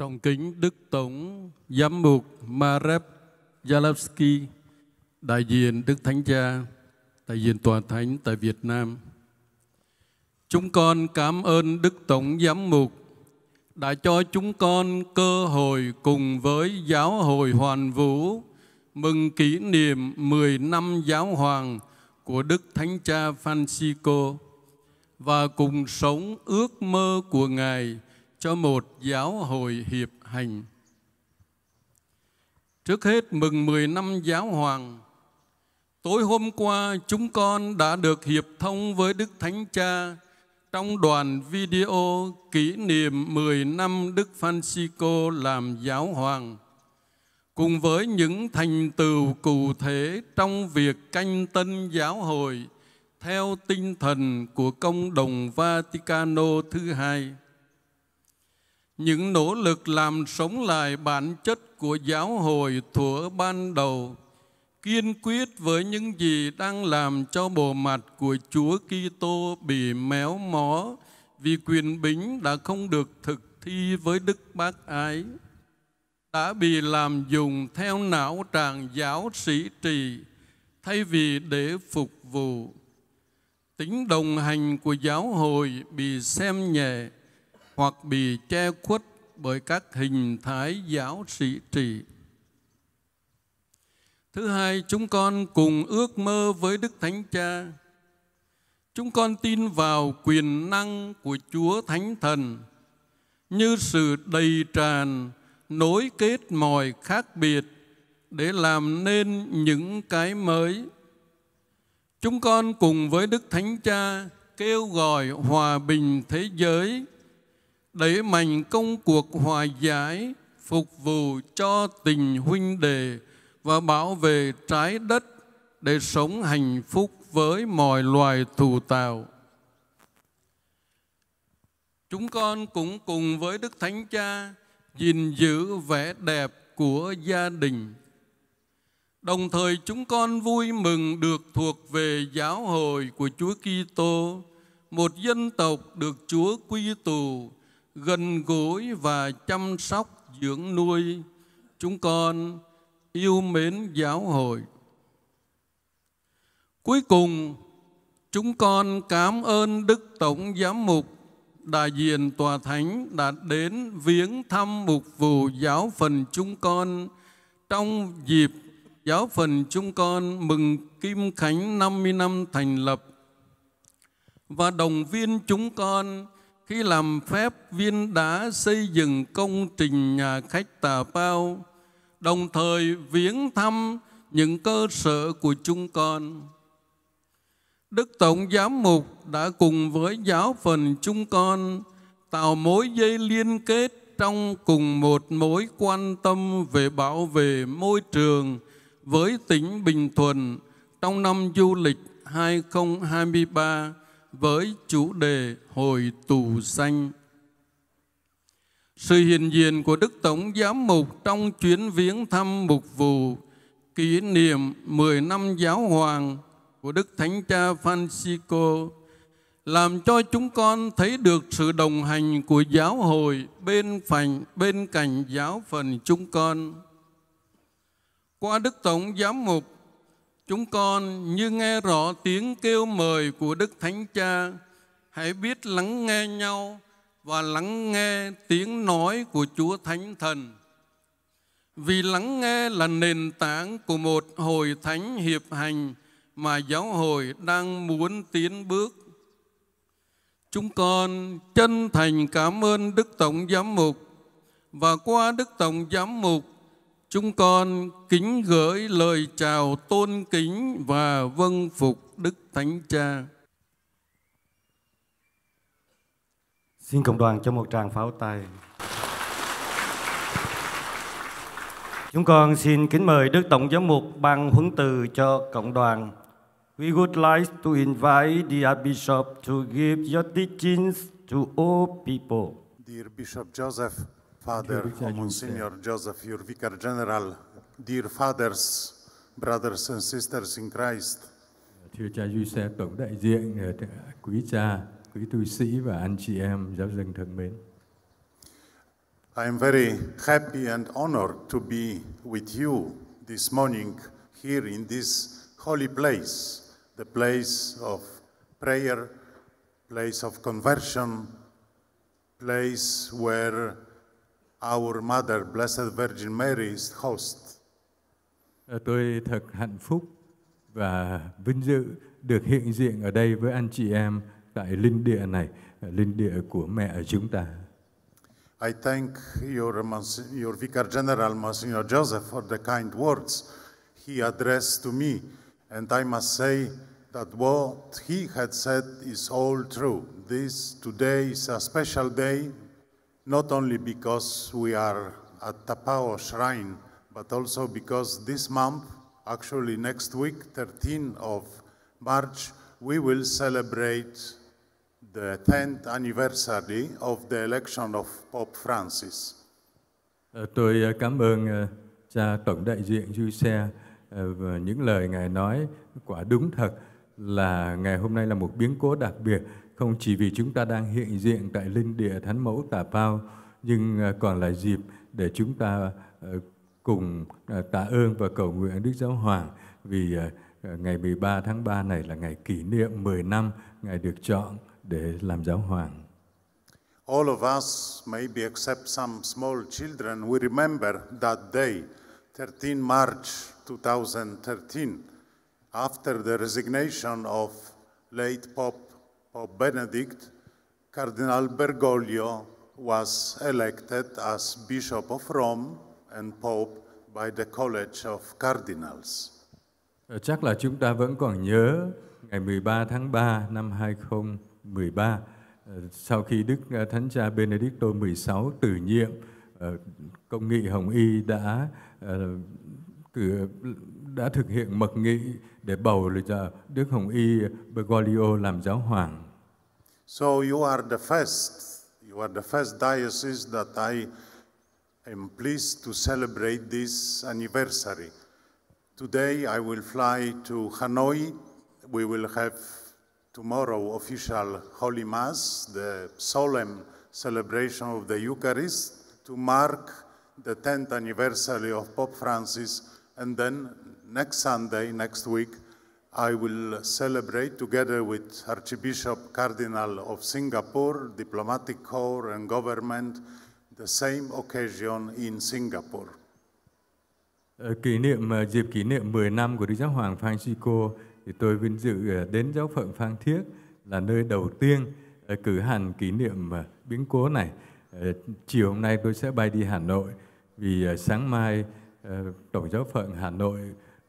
Trọng kính Đức Tổng Giám mục Marep Jalapski, đại diện Đức Thánh Cha, đại diện Tòa Thánh tại Việt Nam. Chúng con cảm ơn Đức Tổng Giám mục đã cho chúng con cơ hội cùng với Giáo hội Hoàn Vũ mừng kỷ niệm 10 năm giáo hoàng của Đức Thánh Cha Francisco và cùng sống ước mơ của Ngài – cho một giáo hội hiệp hành. Trước hết mừng 10 năm giáo hoàng. Tối hôm qua chúng con đã được hiệp thông với Đức Thánh Cha trong đoàn video kỷ niệm 10 năm Đức Francisco làm giáo hoàng cùng với những thành tựu cụ thể trong việc canh tân giáo hội theo tinh thần của công đồng Vaticano thứ hai những nỗ lực làm sống lại bản chất của giáo hội thuở ban đầu kiên quyết với những gì đang làm cho bộ mặt của Chúa Kitô bị méo mó vì quyền bính đã không được thực thi với đức bác ái đã bị làm dùng theo não trạng giáo sĩ trì thay vì để phục vụ tính đồng hành của giáo hội bị xem nhẹ hoặc bị che khuất bởi các hình thái giáo sĩ trị. Thứ hai, chúng con cùng ước mơ với Đức Thánh Cha. Chúng con tin vào quyền năng của Chúa Thánh Thần như sự đầy tràn, nối kết mọi khác biệt để làm nên những cái mới. Chúng con cùng với Đức Thánh Cha kêu gọi hòa bình thế giới đẩy mạnh công cuộc hòa giải phục vụ cho tình huynh đệ và bảo vệ trái đất để sống hạnh phúc với mọi loài thù tạo. Chúng con cũng cùng với Đức Thánh Cha gìn giữ vẻ đẹp của gia đình. Đồng thời chúng con vui mừng được thuộc về giáo hội của Chúa Kitô, một dân tộc được Chúa quy tụ gần gũi và chăm sóc dưỡng nuôi chúng con yêu mến giáo hội. Cuối cùng, chúng con cảm ơn Đức Tổng Giám mục đại diện tòa thánh đã đến viếng thăm mục vụ giáo phần chúng con trong dịp giáo phần chúng con mừng Kim Khánh 50 năm thành lập và đồng viên chúng con khi làm phép viên đá xây dựng công trình nhà khách tà bao đồng thời viếng thăm những cơ sở của chúng con đức tổng giám mục đã cùng với giáo phần chúng con tạo mối dây liên kết trong cùng một mối quan tâm về bảo vệ môi trường với tỉnh Bình Thuận trong năm du lịch 2023 với chủ đề Hồi tù xanh Sự hiện diện của Đức Tổng Giám mục trong chuyến viếng thăm mục vụ kỷ niệm 10 năm giáo hoàng của Đức Thánh Cha Francisco làm cho chúng con thấy được sự đồng hành của giáo hội bên phành bên cạnh giáo phần chúng con. Qua Đức Tổng Giám mục Chúng con như nghe rõ tiếng kêu mời của Đức Thánh Cha, hãy biết lắng nghe nhau và lắng nghe tiếng nói của Chúa Thánh Thần. Vì lắng nghe là nền tảng của một hội thánh hiệp hành mà giáo hội đang muốn tiến bước. Chúng con chân thành cảm ơn Đức Tổng Giám Mục và qua Đức Tổng Giám Mục chúng con kính gửi lời chào tôn kính và vâng phục Đức Thánh Cha. Xin cộng đoàn cho một tràng pháo tay. Chúng con xin kính mời Đức Tổng giám mục ban huấn từ cho cộng đoàn. We would like to invite the Archbishop to give your teachings to all people. Dear Bishop Joseph, Father Monsignor Joseph, your Vicar General, dear fathers, brothers and sisters in Christ. Thưa cha Giuse tổng đại diện, quý cha, quý tu sĩ và anh chị em giáo dân thân mến. I am very happy and honored to be with you this morning here in this holy place, the place of prayer, place of conversion, place where our Mother, Blessed Virgin Mary is host. Tôi thật hạnh phúc và vinh dự được hiện diện ở đây với anh chị em tại linh địa này, linh địa của mẹ chúng ta. I thank your, your Vicar General, Monsignor Joseph, for the kind words he addressed to me. And I must say that what he had said is all true. This today is a special day not only because we are at Tapao Shrine, but also because this month, actually next week, 13 of March, we will celebrate the 10th anniversary of the election of Pope Francis. Ờ, tôi ờ, cảm ơn ờ, cha tổng đại diện Giuse và những lời ngài nói quả đúng thật là ngày hôm nay là một biến cố đặc biệt không chỉ vì chúng ta đang hiện diện tại linh địa Thánh Mẫu Tà Pao, nhưng à, còn là dịp để chúng ta à, cùng à, tạ ơn và cầu nguyện Đức Giáo Hoàng vì ngày 13 tháng 3 này là ngày kỷ niệm 10 năm Ngài được chọn để làm Giáo Hoàng. All of us, maybe except some small children, we remember that day, 13 March 2013, after the resignation of late Pope Pope Benedict, Cardinal Bergoglio was elected as Bishop of Rome and Pope by the College of Cardinals. Ờ, chắc là chúng ta vẫn còn nhớ ngày 13 tháng 3 năm 2013 ờ, sau khi Đức ờ, Thánh Cha Benedicto XVI từ nhiệm công nghị Hồng Y đã cử đã thực hiện mật nghị để bầu Đức Hồng Y Bergoglio làm giáo hoàng. So you are the first, you are the first diocese that I am pleased to celebrate this anniversary. Today I will fly to Hanoi. We will have tomorrow official Holy Mass, the solemn celebration of the Eucharist to mark the 10th anniversary of Pope Francis and then next Sunday, next week, I will celebrate together with Archbishop Cardinal of Singapore, diplomatic corps and government, the same occasion in Singapore. Ờ, kỷ niệm ờ, dịp kỷ niệm 10 năm của Đức Giáo Hoàng Francisco thì tôi vinh dự ờ, đến giáo phận Phan Thiết là nơi đầu tiên cử hành kỷ niệm biến cố này. Chiều hôm nay tôi sẽ bay đi Hà Nội vì sáng mai Tổng giáo phận Hà Nội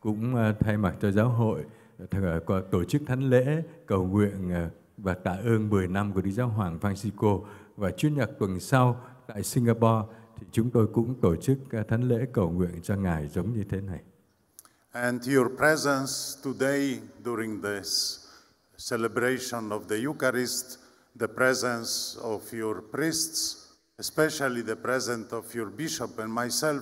cũng ờ, thay mặt cho giáo hội ờ, tổ chức thánh lễ cầu nguyện ờ, và tạ ơn 10 năm của Đức Giáo Hoàng Francisco và chuyên nhạc tuần sau tại Singapore thì chúng tôi cũng tổ chức thánh lễ cầu nguyện cho Ngài giống như thế này. And your presence today during this celebration of the Eucharist, the presence of your priests, especially the presence of your bishop and myself,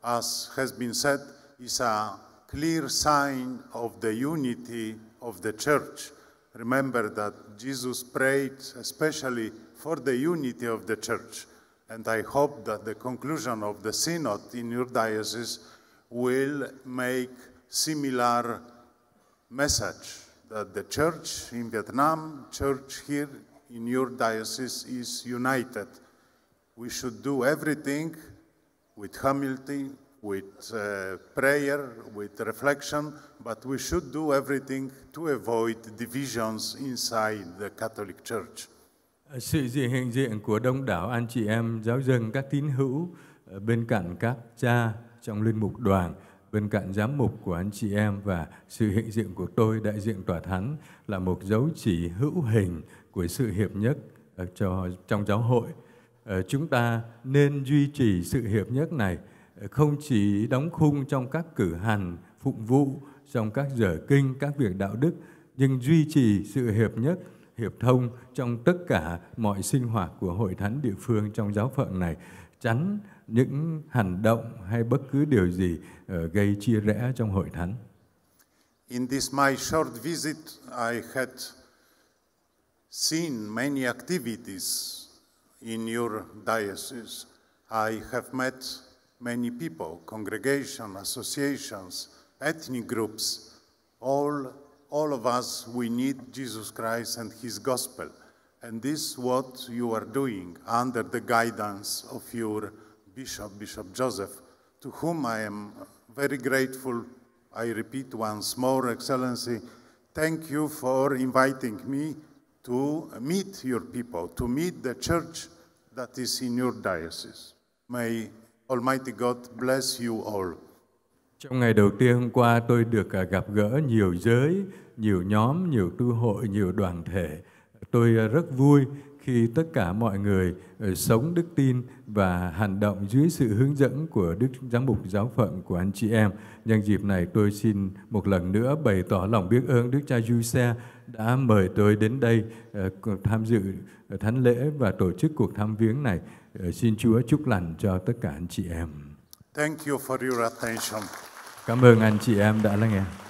as has been said, is a clear sign of the unity of the church. Remember that Jesus prayed especially for the unity of the church. And I hope that the conclusion of the synod in your diocese will make similar message that the church in Vietnam, church here in your diocese is united. We should do everything with humility, with uh, prayer, with reflection, but we should do everything to avoid divisions inside the Catholic Church. Ờ, sự dị hiện diện của đông đảo anh chị em giáo dân các tín hữu ờ, bên cạnh các cha trong linh mục đoàn, bên cạnh giám mục của anh chị em và sự hiện diện của tôi đại diện tòa thánh là một dấu chỉ hữu hình của sự hiệp nhất ờ, cho trong giáo hội. Chúng ta nên duy trì sự hiệp nhất này không chỉ đóng khung trong các cử hành, phụng vụ, trong các giờ kinh, các việc đạo đức, nhưng duy trì sự hiệp nhất, hiệp thông trong tất cả mọi sinh hoạt của hội thánh địa phương trong giáo phận này, tránh những hành động hay bất cứ điều gì ờ, gây chia rẽ trong hội thánh. In this my short visit, I had seen many activities in your diocese. I have met many people, congregations, associations, ethnic groups, all, all of us, we need Jesus Christ and his gospel. And this is what you are doing under the guidance of your bishop, Bishop Joseph, to whom I am very grateful. I repeat once more, Excellency, thank you for inviting me to meet your people, to meet the church that is in your diocese. May Almighty God bless you all. Trong ngày đầu tiên hôm qua tôi được à, gặp gỡ nhiều giới, nhiều nhóm, nhiều tu hội, nhiều đoàn thể. Tôi à, rất vui khi tất cả mọi người ờ, sống đức tin và hành động dưới sự hướng dẫn của Đức Giám mục Giáo phận của anh chị em. Nhân dịp này tôi xin một lần nữa bày tỏ lòng biết ơn Đức Cha Giuse đã mời tôi đến đây ờ, tham dự thánh lễ và tổ chức cuộc thăm viếng này. Ờ, xin Chúa chúc lành cho tất cả anh chị em. Thank you for your attention. Cảm ơn anh chị em đã lắng nghe.